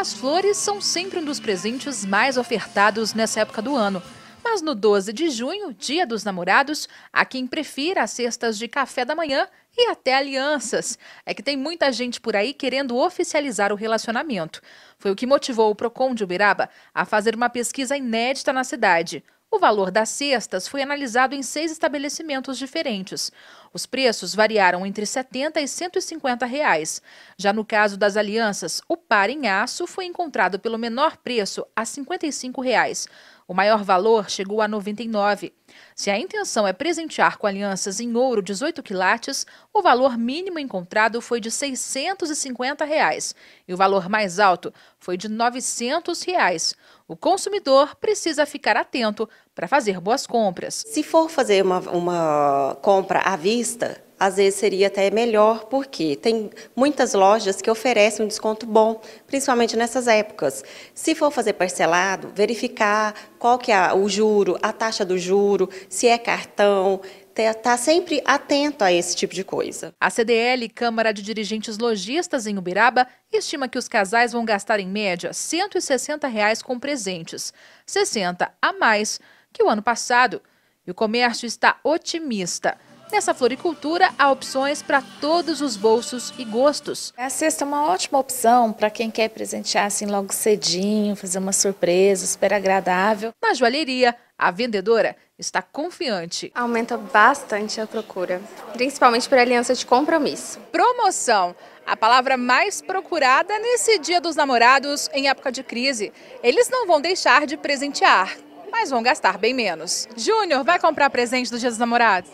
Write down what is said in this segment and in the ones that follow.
As flores são sempre um dos presentes mais ofertados nessa época do ano. Mas no 12 de junho, dia dos namorados, há quem prefira as cestas de café da manhã e até alianças. É que tem muita gente por aí querendo oficializar o relacionamento. Foi o que motivou o Procon de Uberaba a fazer uma pesquisa inédita na cidade. O valor das cestas foi analisado em seis estabelecimentos diferentes. Os preços variaram entre 70 e 150 reais. Já no caso das alianças, o par em aço foi encontrado pelo menor preço a 55 reais. O maior valor chegou a 99. Se a intenção é presentear com alianças em ouro 18 quilates, o valor mínimo encontrado foi de R$ 650 reais, e o valor mais alto foi de R$ 900. Reais. O consumidor precisa ficar atento para fazer boas compras. Se for fazer uma, uma compra à vista, às vezes seria até melhor, porque tem muitas lojas que oferecem um desconto bom, principalmente nessas épocas. Se for fazer parcelado, verificar qual que é o juro, a taxa do juro, se é cartão, está sempre atento a esse tipo de coisa. A CDL, Câmara de Dirigentes Lojistas em Ubiraba, estima que os casais vão gastar em média R$ 160 reais com presentes, 60 a mais que o ano passado. E o comércio está otimista. Nessa floricultura, há opções para todos os bolsos e gostos. A cesta é uma ótima opção para quem quer presentear assim logo cedinho, fazer uma surpresa super agradável. Na joalheria, a vendedora está confiante. Aumenta bastante a procura, principalmente por aliança de compromisso. Promoção, a palavra mais procurada nesse Dia dos Namorados em época de crise. Eles não vão deixar de presentear, mas vão gastar bem menos. Júnior, vai comprar presente do Dia dos Namorados?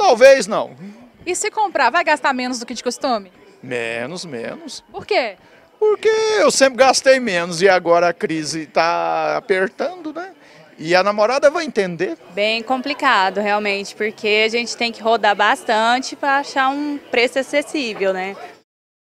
Talvez não. E se comprar, vai gastar menos do que de costume? Menos, menos. Por quê? Porque eu sempre gastei menos e agora a crise está apertando, né? E a namorada vai entender. Bem complicado, realmente, porque a gente tem que rodar bastante para achar um preço acessível, né?